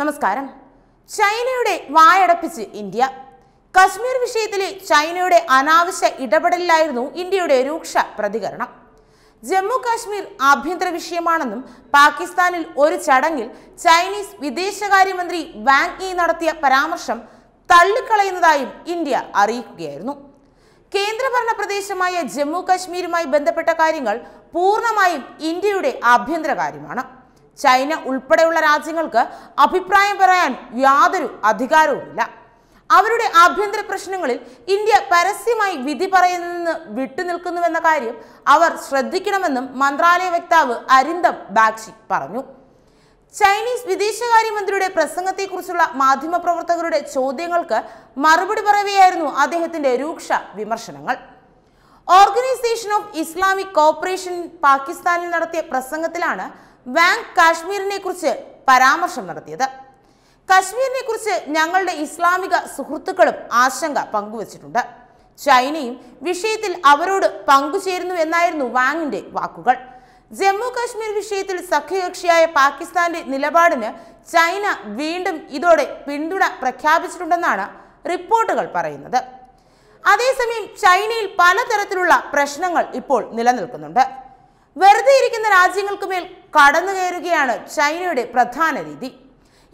നമസ്കാരം ചൈനയുടെ വായടപ്പിച്ച് ഇന്ത്യ കശ്മീർ വിഷയത്തിൽ ചൈനയുടെ അനാവശ്യ ഇടപെടലിലായിരുന്നു ഇന്ത്യയുടെ രൂക്ഷ പ്രതികരണം ജമ്മു കാശ്മീർ ആഭ്യന്തര വിഷയമാണെന്നും പാകിസ്ഥാനിൽ ഒരു ചടങ്ങിൽ ചൈനീസ് വിദേശകാര്യമന്ത്രി വാങ് ഇ നടത്തിയ പരാമർശം തള്ളിക്കളയുന്നതായും ഇന്ത്യ അറിയിക്കുകയായിരുന്നു കേന്ദ്രഭരണ പ്രദേശമായ ജമ്മു കാശ്മീരുമായി ബന്ധപ്പെട്ട കാര്യങ്ങൾ പൂർണ്ണമായും ഇന്ത്യയുടെ ആഭ്യന്തര കാര്യമാണ് ചൈന ഉൾപ്പെടെയുള്ള രാജ്യങ്ങൾക്ക് അഭിപ്രായം പറയാൻ യാതൊരു അധികാരവുമില്ല അവരുടെ ആഭ്യന്തര പ്രശ്നങ്ങളിൽ ഇന്ത്യ പരസ്യമായി വിധി പറയുന്നതിൽ നിന്ന് വിട്ടുനിൽക്കുന്നുവെന്ന കാര്യം അവർ ശ്രദ്ധിക്കണമെന്നും മന്ത്രാലയ വക്താവ് അരിന്ദം ബാഗ്ഷി പറഞ്ഞു ചൈനീസ് വിദേശകാര്യമന്ത്രിയുടെ പ്രസംഗത്തെക്കുറിച്ചുള്ള മാധ്യമപ്രവർത്തകരുടെ ചോദ്യങ്ങൾക്ക് മറുപടി പറയുകയായിരുന്നു അദ്ദേഹത്തിന്റെ രൂക്ഷ വിമർശനങ്ങൾ ഓർഗനൈസേഷൻ ഓഫ് ഇസ്ലാമിക് കോപ്പറേഷൻ പാകിസ്ഥാനിൽ നടത്തിയ പ്രസംഗത്തിലാണ് വാങ് കാശ്മീരിനെ കുറിച്ച് പരാമർശം നടത്തിയത് കശ്മീരിനെ കുറിച്ച് ഞങ്ങളുടെ ഇസ്ലാമിക സുഹൃത്തുക്കളും ആശങ്ക പങ്കുവച്ചിട്ടുണ്ട് ചൈനയും വിഷയത്തിൽ അവരോട് പങ്കുചേരുന്നു എന്നായിരുന്നു വാങ്ങിന്റെ വാക്കുകൾ ജമ്മു കാശ്മീർ വിഷയത്തിൽ സഖ്യകക്ഷിയായ പാകിസ്ഥാന്റെ നിലപാടിന് ചൈന വീണ്ടും ഇതോടെ പിന്തുണ പ്രഖ്യാപിച്ചിട്ടുണ്ടെന്നാണ് റിപ്പോർട്ടുകൾ പറയുന്നത് അതേസമയം ചൈനയിൽ പലതരത്തിലുള്ള പ്രശ്നങ്ങൾ ഇപ്പോൾ നിലനിൽക്കുന്നുണ്ട് വെറുതെ ഇരിക്കുന്ന മേൽ കടന്നു കയറുകയാണ് ചൈനയുടെ പ്രധാന രീതി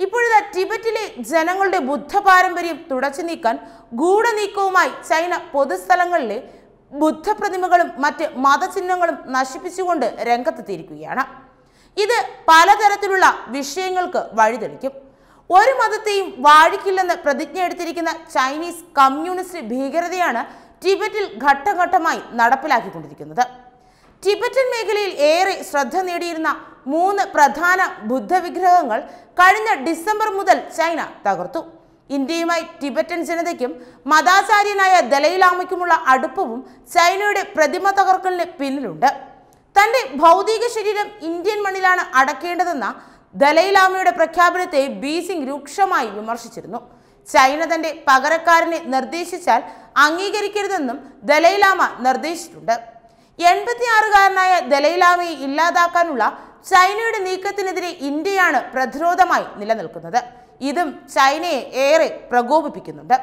ഇപ്പോഴത്തെ ടിബറ്റിലെ ജനങ്ങളുടെ ബുദ്ധ പാരമ്പര്യം തുടച്ചു നീക്കാൻ ഗൂഢനീക്കവുമായി ചൈന പൊതുസ്ഥലങ്ങളിലെ ബുദ്ധപ്രതിമകളും മറ്റ് മതചിഹ്നങ്ങളും നശിപ്പിച്ചുകൊണ്ട് രംഗത്തെത്തിയിരിക്കുകയാണ് ഇത് പലതരത്തിലുള്ള വിഷയങ്ങൾക്ക് വഴിതെളിക്കും ഒരു മതത്തെയും വാഴിക്കില്ലെന്ന് എടുത്തിരിക്കുന്ന ചൈനീസ് കമ്മ്യൂണിസ്റ്റ് ഭീകരതയാണ് ടിബറ്റിൽ ഘട്ടഘട്ടമായി നടപ്പിലാക്കിക്കൊണ്ടിരിക്കുന്നത് ടിബറ്റൻ മേഖലയിൽ ഏറെ ശ്രദ്ധ നേടിയിരുന്ന മൂന്ന് പ്രധാന ബുദ്ധവിഗ്രഹങ്ങൾ കഴിഞ്ഞ ഡിസംബർ മുതൽ ചൈന തകർത്തു ഇന്ത്യയുമായി ടിബറ്റൻ ജനതയ്ക്കും മതാചാര്യനായ ദലൈലാമയ്ക്കുമുള്ള അടുപ്പവും ചൈനയുടെ പ്രതിമ തകർക്കലിന് പിന്നിലുണ്ട് തന്റെ ഭൗതിക ശരീരം ഇന്ത്യൻ മണ്ണിലാണ് അടക്കേണ്ടതെന്ന ദലൈലാമയുടെ പ്രഖ്യാപനത്തെ ബീജിംഗ് രൂക്ഷമായി വിമർശിച്ചിരുന്നു ചൈന തന്റെ പകരക്കാരനെ നിർദ്ദേശിച്ചാൽ അംഗീകരിക്കരുതെന്നും ദലൈലാമ നിർദ്ദേശിച്ചിട്ടുണ്ട് എൺപത്തിയാറുകാരനായ ദലൈലാമയെ ഇല്ലാതാക്കാനുള്ള ചൈനയുടെ നീക്കത്തിനെതിരെ ഇന്ത്യയാണ് പ്രതിരോധമായി നിലനിൽക്കുന്നത് ഇതും ചൈനയെ ഏറെ പ്രകോപിപ്പിക്കുന്നുണ്ട്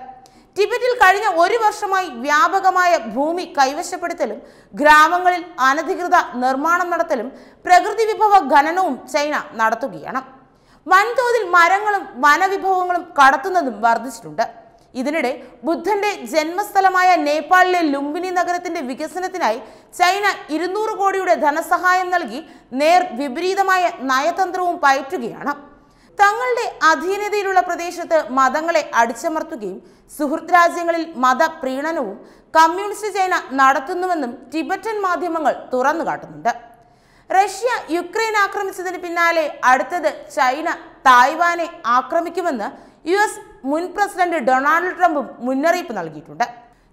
ടിബറ്റിൽ കഴിഞ്ഞ ഒരു വർഷമായി വ്യാപകമായ ഭൂമി കൈവശപ്പെടുത്തലും ഗ്രാമങ്ങളിൽ അനധികൃത നിർമ്മാണം നടത്തലും പ്രകൃതി വിഭവ ഖനനവും ചൈന നടത്തുകയാണ് വൻതോതിൽ മരങ്ങളും വനവിഭവങ്ങളും കടത്തുന്നതും വർദ്ധിച്ചിട്ടുണ്ട് ഇതിനിടെ ബുദ്ധന്റെ ജന്മസ്ഥലമായ നേപ്പാളിലെ ലുംബിനി നഗരത്തിന്റെ വികസനത്തിനായി ചൈന ഇരുന്നൂറ് കോടിയുടെ ധനസഹായം നൽകി നേർ വിപരീതമായ നയതന്ത്രവും പയറ്റുകയാണ് തങ്ങളുടെ അധീനതയിലുള്ള പ്രദേശത്ത് മതങ്ങളെ അടിച്ചമർത്തുകയും സുഹൃത് രാജ്യങ്ങളിൽ മതപ്രീണനവും കമ്മ്യൂണിസ്റ്റ് ചൈന നടത്തുന്നുവെന്നും ടിബറ്റൻ മാധ്യമങ്ങൾ തുറന്നു കാട്ടുന്നുണ്ട് റഷ്യ യുക്രൈൻ ആക്രമിച്ചതിന് പിന്നാലെ അടുത്തത് ചൈന തായ്വാനെ ആക്രമിക്കുമെന്ന് യു എസ് മുൻ പ്രസിഡന്റ് ഡൊണാൾഡ് ട്രംപും മുന്നറിയിപ്പ് നൽകിയിട്ടുണ്ട്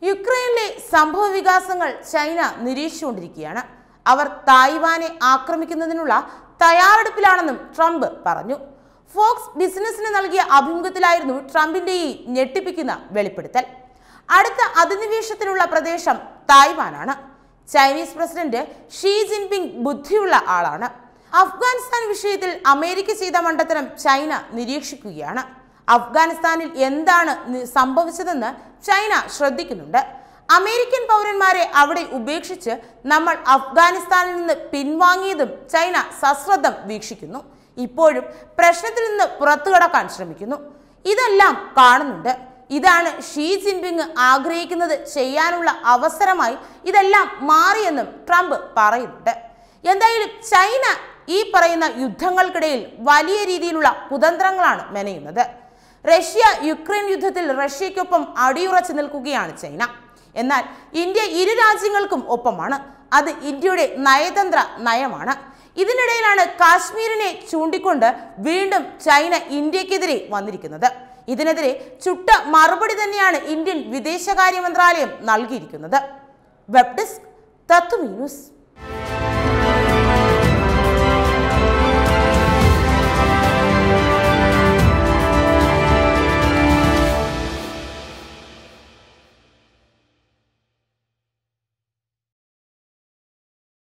യുക്രൈനിലെ സംഭവ വികാസങ്ങൾ ചൈന നിരീക്ഷിച്ചുകൊണ്ടിരിക്കുകയാണ് അവർ തായ്വാനെ ആക്രമിക്കുന്നതിനുള്ള തയ്യാറെടുപ്പിലാണെന്നും ട്രംപ് പറഞ്ഞു ഫോക്സ് ബിസിനസിന് നൽകിയ അഭിമുഖത്തിലായിരുന്നു ട്രംപിന്റെ ഈ ഞെട്ടിപ്പിക്കുന്ന വെളിപ്പെടുത്തൽ അടുത്ത അധിനിവേശത്തിനുള്ള പ്രദേശം തായ്വാനാണ് ചൈനീസ് പ്രസിഡന്റ് ഷീ ജിൻപിങ് ബുദ്ധിയുള്ള ആളാണ് അഫ്ഗാനിസ്ഥാൻ വിഷയത്തിൽ അമേരിക്ക ചെയ്ത മണ്ടത്തരം ചൈന നിരീക്ഷിക്കുകയാണ് അഫ്ഗാനിസ്ഥാനിൽ എന്താണ് സംഭവിച്ചതെന്ന് ചൈന ശ്രദ്ധിക്കുന്നുണ്ട് അമേരിക്കൻ പൗരന്മാരെ അവിടെ ഉപേക്ഷിച്ച് നമ്മൾ അഫ്ഗാനിസ്ഥാനിൽ നിന്ന് പിൻവാങ്ങിയതും ചൈന സശ്രദ്ധം വീക്ഷിക്കുന്നു ഇപ്പോഴും പ്രശ്നത്തിൽ നിന്ന് പുറത്തു കടക്കാൻ ശ്രമിക്കുന്നു ഇതെല്ലാം കാണുന്നുണ്ട് ഇതാണ് ഷീ ജിൻപിങ് ആഗ്രഹിക്കുന്നത് ചെയ്യാനുള്ള അവസരമായി ഇതെല്ലാം മാറിയെന്നും ട്രംപ് പറയുന്നുണ്ട് എന്തായാലും ചൈന ഈ പറയുന്ന യുദ്ധങ്ങൾക്കിടയിൽ വലിയ രീതിയിലുള്ള കുതന്ത്രങ്ങളാണ് മെനയുന്നത് റഷ്യ യുക്രൈൻ യുദ്ധത്തിൽ റഷ്യയ്ക്കൊപ്പം അടിയുറച്ചു നിൽക്കുകയാണ് ചൈന എന്നാൽ ഇന്ത്യ ഇരു രാജ്യങ്ങൾക്കും ഒപ്പമാണ് അത് ഇന്ത്യയുടെ നയതന്ത്ര നയമാണ് ഇതിനിടയിലാണ് കാശ്മീരിനെ ചൂണ്ടിക്കൊണ്ട് വീണ്ടും ചൈന ഇന്ത്യക്കെതിരെ വന്നിരിക്കുന്നത് ഇതിനെതിരെ ചുട്ട മറുപടി തന്നെയാണ് ഇന്ത്യൻ വിദേശകാര്യ മന്ത്രാലയം നൽകിയിരിക്കുന്നത് വെബ് ഡെസ്ക് തത്വമി ന്യൂസ്